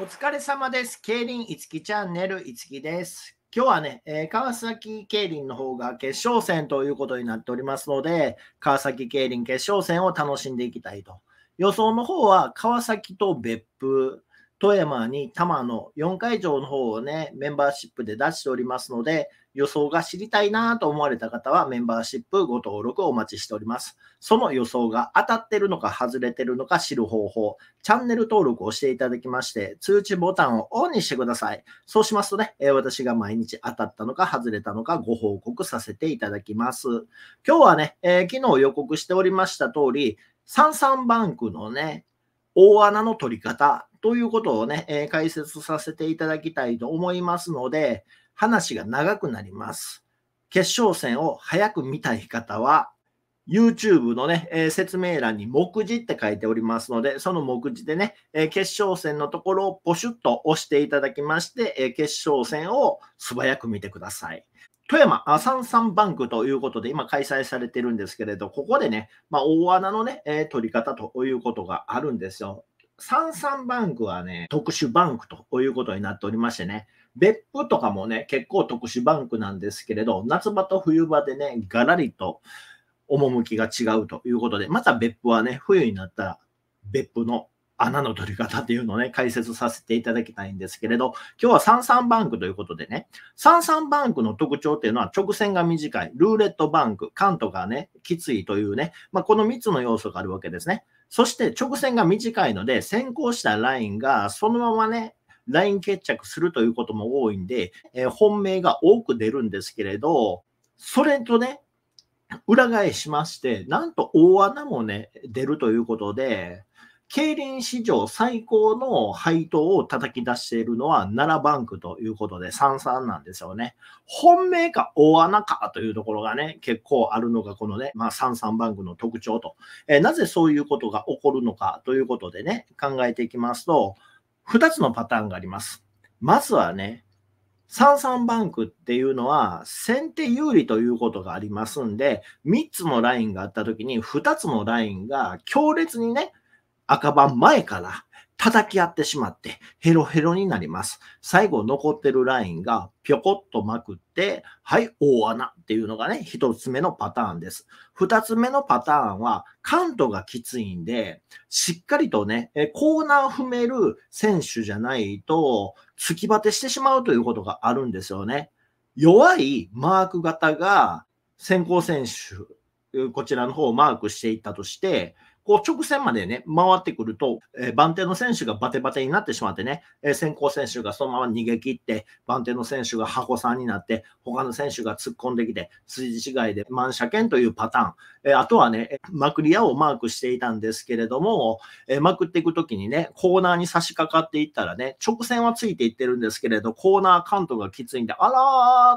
お疲れ様です。競輪いつきチャンネルいつきです。今日はね、えー、川崎競輪の方が決勝戦ということになっておりますので、川崎競輪決勝戦を楽しんでいきたいと。予想の方は川崎と別府、富山に多摩の4会場の方をね、メンバーシップで出しておりますので、予想が知りたいなと思われた方はメンバーシップご登録お待ちしております。その予想が当たってるのか外れてるのか知る方法、チャンネル登録をしていただきまして、通知ボタンをオンにしてください。そうしますとね、え私が毎日当たったのか外れたのかご報告させていただきます。今日はね、えー、昨日予告しておりました通り、サンサンバンクのね、大穴の取り方ということをね、えー、解説させていただきたいと思いますので、話が長くなります。決勝戦を早く見たい方は、YouTube のね、えー、説明欄に目次って書いておりますので、その目次でね、えー、決勝戦のところをポシュッと押していただきまして、えー、決勝戦を素早く見てください。富山アサンサンバンクということで今開催されてるんですけれど、ここでね、まあ、大穴のね、え取り方ということがあるんですよ。サンサンバンクはね、特殊バンクということになっておりましてね、別府とかもね、結構特殊バンクなんですけれど、夏場と冬場でね、ガラリと趣が違うということで、また別府はね、冬になったら別府の穴の取り方っていうのをね、解説させていただきたいんですけれど、今日は三三バンクということでね、三三バンクの特徴っていうのは直線が短い、ルーレットバンク、カントがね、きついというね、まあ、この3つの要素があるわけですね。そして直線が短いので、先行したラインがそのままね、LINE 決着するということも多いんで、えー、本命が多く出るんですけれど、それとね、裏返しまして、なんと大穴もね、出るということで、競輪史上最高の配当を叩き出しているのは奈良バンクということで33なんですよね。本命か大穴かというところがね、結構あるのがこのね、まあ、33バンクの特徴と、えー、なぜそういうことが起こるのかということでね、考えていきますと、二つのパターンがあります。まずはね、三三バンクっていうのは先手有利ということがありますんで、三つのラインがあった時に二つのラインが強烈にね、赤番前から叩き合ってしまって、ヘロヘロになります。最後残ってるラインがぴょこっとまくって、はい、大穴っていうのがね、一つ目のパターンです。二つ目のパターンは、カントがきついんで、しっかりとね、コーナーを踏める選手じゃないと、突きバテしてしまうということがあるんですよね。弱いマーク型が先行選手、こちらの方をマークしていったとして、こう直線までね、回ってくると、えー、番手の選手がバテバテになってしまってね、えー、先行選手がそのまま逃げ切って、番手の選手が箱さんになって、他の選手が突っ込んできて、筋違いで満車券というパターン、えー、あとはね、まくり屋をマークしていたんですけれども、えまくっていくときにね、コーナーに差し掛かっていったらね、直線はついていってるんですけれど、コーナー関東がきついんで、あら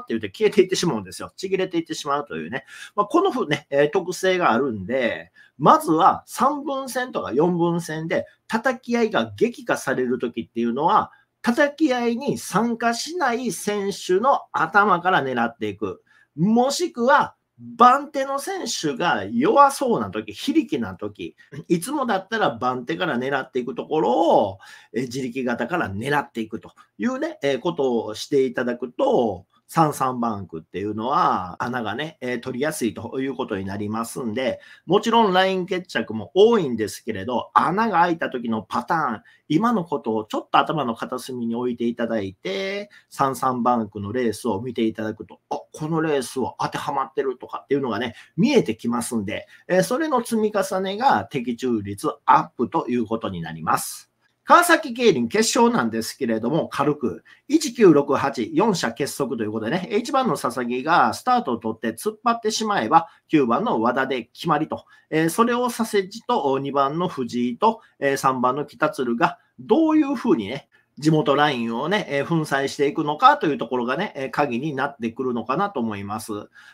ーって言って消えていってしまうんですよ。ちぎれていってしまうというね。まあ、このね、え特性があるんで、まずは3分線とか4分線で叩き合いが激化される時っていうのは、叩き合いに参加しない選手の頭から狙っていく。もしくは、番手の選手が弱そうな時、非力な時、いつもだったら番手から狙っていくところを、え自力型から狙っていくというね、えことをしていただくと、三ンバンクっていうのは穴がね、えー、取りやすいということになりますんで、もちろんライン決着も多いんですけれど、穴が開いた時のパターン、今のことをちょっと頭の片隅に置いていただいて、三ンバンクのレースを見ていただくと、あ、このレースは当てはまってるとかっていうのがね、見えてきますんで、えー、それの積み重ねが的中率アップということになります。川崎競輪決勝なんですけれども、軽く、1968、4者結束ということでね、1番の佐々木がスタートを取って突っ張ってしまえば、9番の和田で決まりと、えー、それをさせじと2番の藤井と、えー、3番の北鶴が、どういうふうにね、地元ラインをね、えー、粉砕していくのかというところがね、えー、鍵になってくるのかなと思います。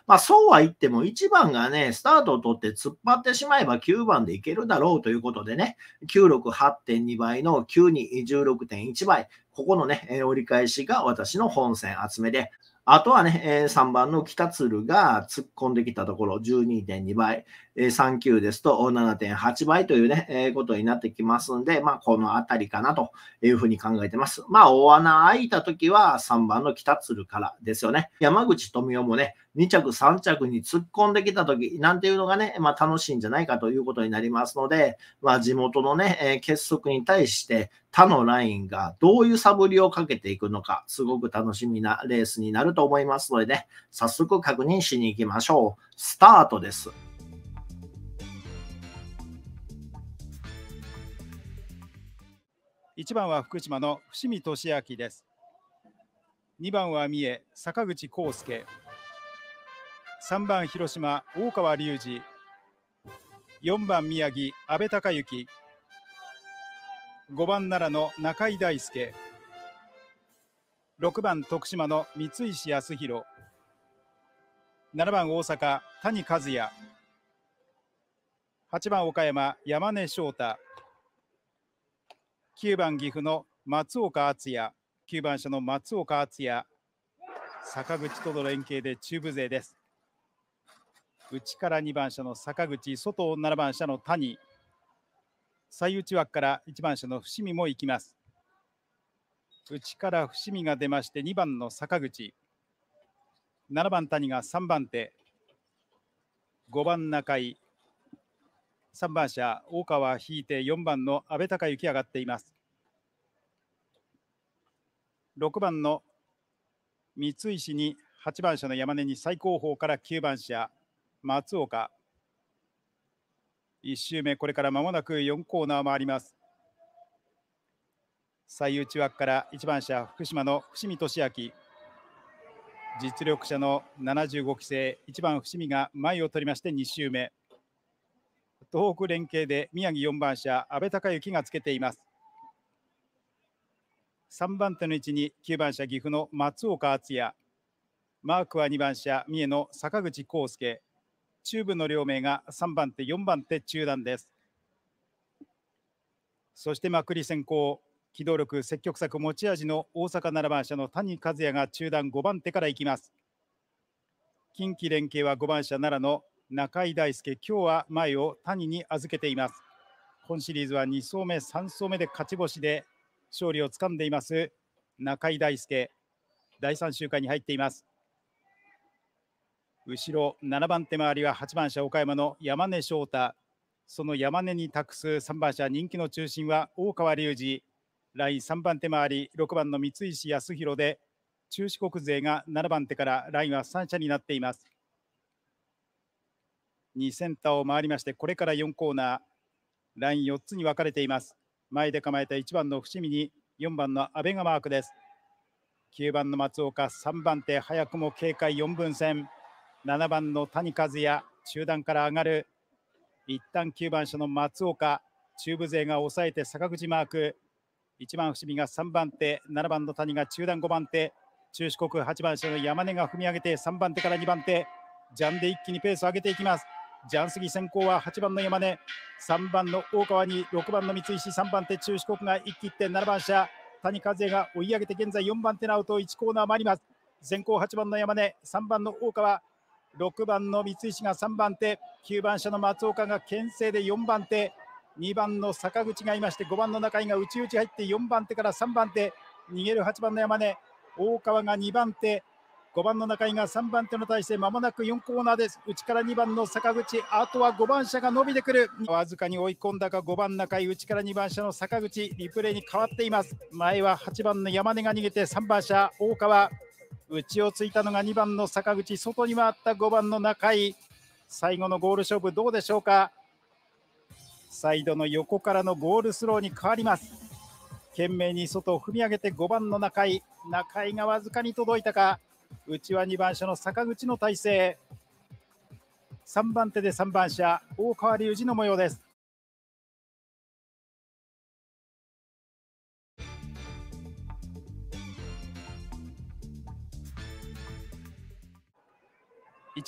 まあ、そうは言っても、1番がね、スタートを取って突っ張ってしまえば9番でいけるだろうということでね、968.2倍の9に16.1倍、ここのね、えー、折り返しが私の本線集めで、あとはね、え3番の北鶴が突っ込んできたところ、12.2倍、え3級ですと7.8倍というね、えことになってきますんで、まあ、このあたりかなというふうに考えてます。まあ、大穴開いた時は3番の北鶴からですよね。山口富雄もね、2着、3着に突っ込んできたとき、なんていうのがね、まあ、楽しいんじゃないかということになりますので、まあ、地元のね、え結束に対して他のラインがどういうサブリをかけていくのか、すごく楽しみなレースになると思いますのでね、早速確認しに行きましょう。スタートです。1番は福島の伏見俊明です。2番は三重、坂口康介。3番広島大川隆二4番宮城阿部隆之5番奈良の中井大輔6番徳島の三石康弘7番大阪谷和也8番岡山山根翔太9番岐阜の松岡敦也9番車の松岡敦也坂口との連携で中部勢です内から2番車の坂口、外7番車の谷、最内枠から1番車の伏見も行きます。内から伏見が出まして2番の坂口、7番谷が3番手、5番中井、3番車大川引いて4番の阿部隆之上がっています。6番の三井市に8番車の山根に最後方から9番車松岡。1周目、これから間もなく4コーナー回ります。最内枠から1番車、福島の伏見俊明。実力者の75期生、1番伏見が前を取りまして2周目。東北連携で宮城4番車、阿部隆之がつけています。3番手の位置に9番車岐阜の松岡敦也マークは2番車三重の坂口康介中部の両名が3番手、4番手中段です。そしてまくり先行、機動力、積極策持ち味の大阪7番車の谷和也が中段5番手からいきます。近畿連携は5番車奈良の中井大輔、今日は前を谷に預けています。今シリーズは2走目、3走目で勝ち星で勝利をつかんでいます中井大輔、第3週間に入っています。後ろ7番手回りは8番車岡山の山根翔太その山根に託す3番車人気の中心は大川隆二ライン3番手回り6番の三石康弘で中四国勢が7番手からラインは3車になっています2センターを回りましてこれから4コーナーライン4つに分かれています前で構えた1番の伏見に4番の阿部がマークです9番の松岡3番手早くも警戒4分戦7番の谷和也中段から上がる一旦9番車の松岡中部勢が抑えて坂口マーク1番伏見が3番手7番の谷が中段5番手中四国8番車の山根が踏み上げて3番手から2番手ジャンで一気にペースを上げていきますジャンスギ先行は8番の山根3番の大川に6番の三石3番手中四国が一気って7番車谷和也が追い上げて現在4番手のアウト1コーナーもあります先行8番の山根3番の大川6番の三石が3番手9番車の松岡が牽制で4番手2番の坂口がいまして5番の中井が内々入って4番手から3番手逃げる8番の山根大川が2番手5番の中井が3番手の対戦。まもなく4コーナーです内から2番の坂口あとは5番車が伸びてくるわずかに追い込んだか5番中井内から2番車の坂口リプレイに変わっています前は8番の山根が逃げて3番車大川内をついたのが2番の坂口外に回った5番の中井最後のゴール勝負どうでしょうかサイドの横からのゴールスローに変わります懸命に外を踏み上げて5番の中井中井がわずかに届いたか内は2番車の坂口の体勢3番手で3番車大川隆二の模様です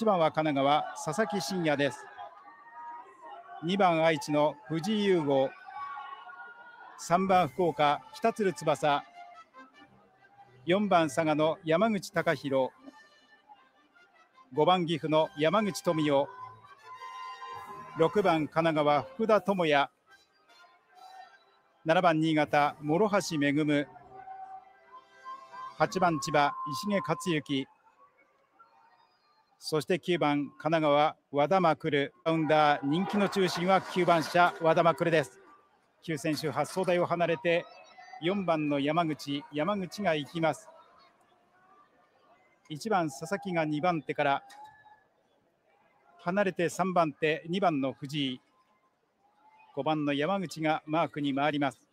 1番は神奈川、佐々木真也です。2番愛知の藤井優吾、3番福岡、北鶴翼、4番佐賀の山口貴弘、5番岐阜の山口富雄、6番神奈川、福田智也、7番新潟、諸橋恵、8番千葉、石毛克行、そして9番、神奈川、和田まくる。ラウンダー、人気の中心は9番車、和田まくるです。9選手、発送台を離れて、4番の山口、山口が行きます。1番、佐々木が2番手から、離れて3番手、2番の藤井、5番の山口がマークに回ります。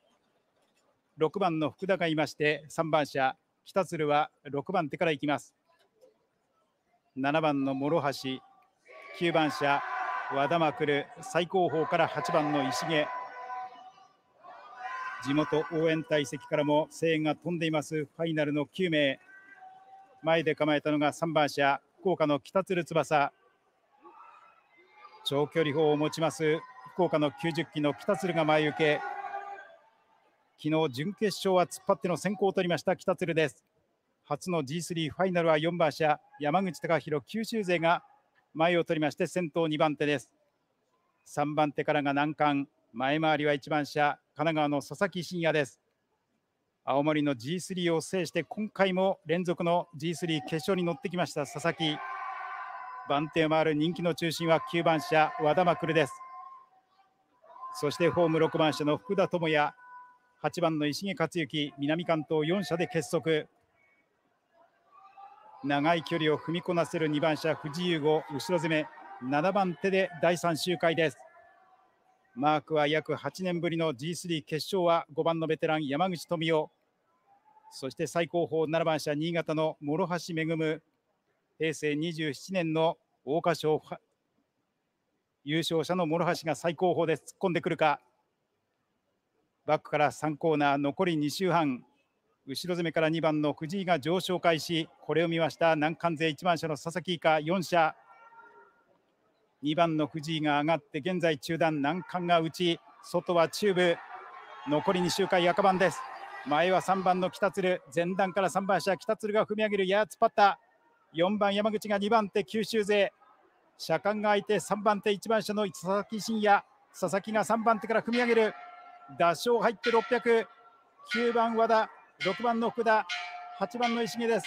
6番の福田がいまして、3番車、北鶴は6番手から行きます。7番の諸橋9番車和田まくる最高峰から8番の石毛地元応援隊席からも声援が飛んでいますファイナルの9名前で構えたのが3番車福岡の北鶴翼長距離砲を持ちます福岡の90機の北鶴が前受け昨日準決勝は突っ張っての先行を取りました北鶴です初の G3 ファイナルは4番車山口貴弘九州勢が前を取りまして先頭2番手です3番手からが難関前回りは1番車神奈川の佐々木真也です青森の G3 を制して今回も連続の G3 決勝に乗ってきました佐々木番手を回る人気の中心は9番車和田まくるですそしてホーム6番車の福田智也8番の石毛克行南関東4社で結束長い距離を踏みこなせる2番車藤井優吾後ろ攻め7番手で第3周回ですマークは約8年ぶりの G3 決勝は5番のベテラン山口富夫そして最高峰7番車新潟の諸橋恵平成27年の桜花賞優勝者の諸橋が最高峰で突っ込んでくるかバックから3コーナー残り2周半後ろ攻めから2番の藤井が上昇開始これを見ました難関勢1番車の佐々木以下4車2番の藤井が上がって現在中段難関が内外は中部残り2周回赤番です前は3番の北鶴前段から3番車北鶴が踏み上げる八つパッタ4番山口が2番手九州勢車間が空いて3番手1番車の佐々木真也佐々木が3番手から踏み上げる打賞入って600 9番和田6番の福田、8番の石毛です。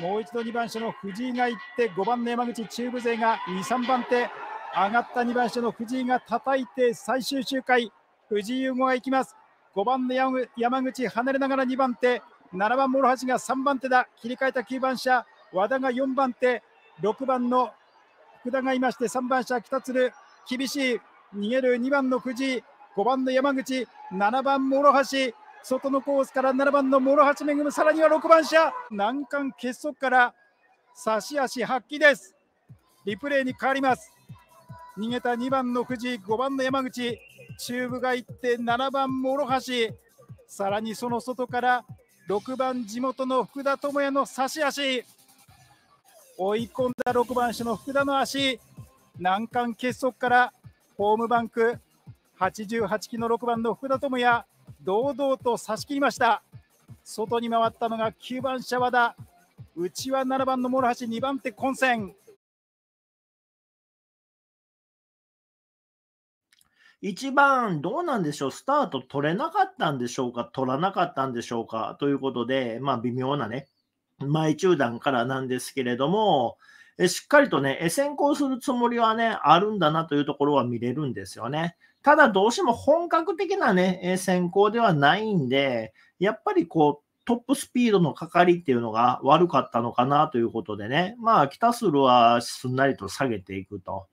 もう一度2番手の藤井が行って5番の山口中部勢が2、3番手上がった2番手の藤井が叩いて最終周回藤井優吾が行きます5番の山口離れながら2番手7番諸橋が3番手だ切り替えた9番車和田が4番手6番の福田がいまして3番車北鶴厳しい逃げる2番の藤井5番の山口7番諸橋外のコースから7番の諸橋恵さらには6番車難関結束から差し足発揮ですリプレイに変わります逃げた2番の藤井5番の山口中部が行って7番諸橋さらにその外から6番地元の福田智也の差し足追い込んだ6番車の福田の足難関結束からホームバンク88期の6番の福田智也堂々と差し切りました外に回ったのが9番シャワダ内は7番の諸橋2番手混戦一番どうなんでしょう、スタート取れなかったんでしょうか、取らなかったんでしょうかということで、まあ微妙なね、前中段からなんですけれども、えしっかりとね、先行するつもりはね、あるんだなというところは見れるんですよね。ただどうしても本格的なね、先行ではないんで、やっぱりこう、トップスピードのかかりっていうのが悪かったのかなということでね、まあ、北スルはすんなりと下げていくと。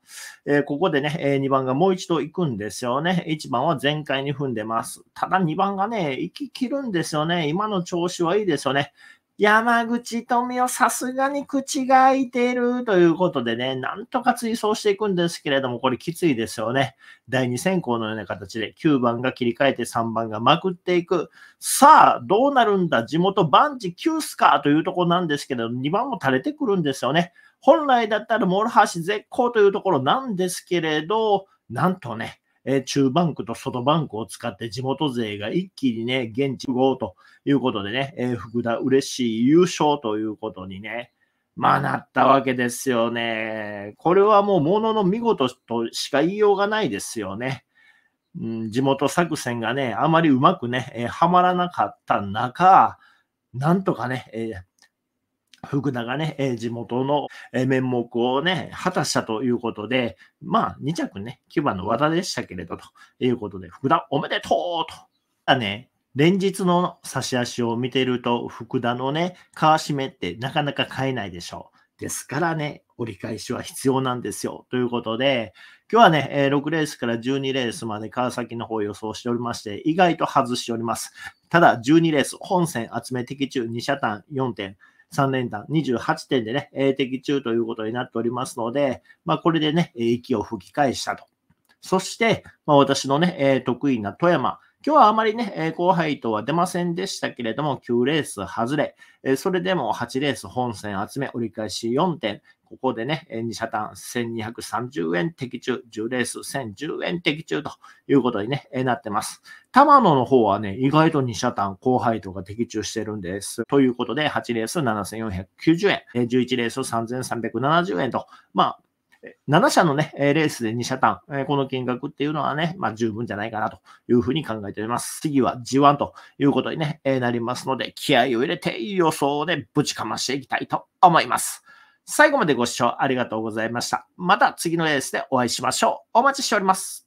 えー、ここでね、え2番がもう一度行くんですよね。1番は全開に踏んでます。ただ2番がね、行き切るんですよね。今の調子はいいですよね。山口富夫さすがに口が開いているということでね、なんとか追走していくんですけれども、これきついですよね。第2選考のような形で9番が切り替えて3番がまくっていく。さあ、どうなるんだ地元バンチ9スカーというところなんですけど、2番も垂れてくるんですよね。本来だったらモルハシ絶好というところなんですけれど、なんとね、え中バンクと外バンクを使って地元勢が一気にね、現地合ということでね、えー、福田嬉しい優勝ということにね、まあなったわけですよね。これはもうものの見事としか言いようがないですよね。うん、地元作戦がね、あまりうまくね、えはまらなかった中、なんとかね、福田がね、え地元の面目をね、果たしたということで、まあ、2着ね、9番の和田でしたけれど、ということで、福田おめでとうと。だね、連日の差し足を見てると、福田のね、川しめってなかなか買えないでしょう。ですからね、折り返しは必要なんですよ。ということで、今日はね、6レースから12レースまで川崎の方を予想しておりまして、意外と外しております。ただ、12レース、本戦集め的中2車単4点。3連単28点でね、え的中ということになっておりますので、まあ、これでね、息を吹き返したと。そして、まあ、私のね、え得意な富山、今日はあまりね、後輩とは出ませんでしたけれども、9レース外れ、それでも8レース本戦集め、折り返し4点、ここでね、2車単1230円的中、10レース1010円的中ということに、ね、なってます。玉野の方はね、意外と2車単後輩とか的中してるんです。ということで、8レース7490円、11レース3370円と、まあ、7社のね、レースで2社単、この金額っていうのはね、まあ十分じゃないかなというふうに考えております。次は G1 ということに、ね、なりますので、気合を入れて予想でぶちかましていきたいと思います。最後までご視聴ありがとうございました。また次のレースでお会いしましょう。お待ちしております。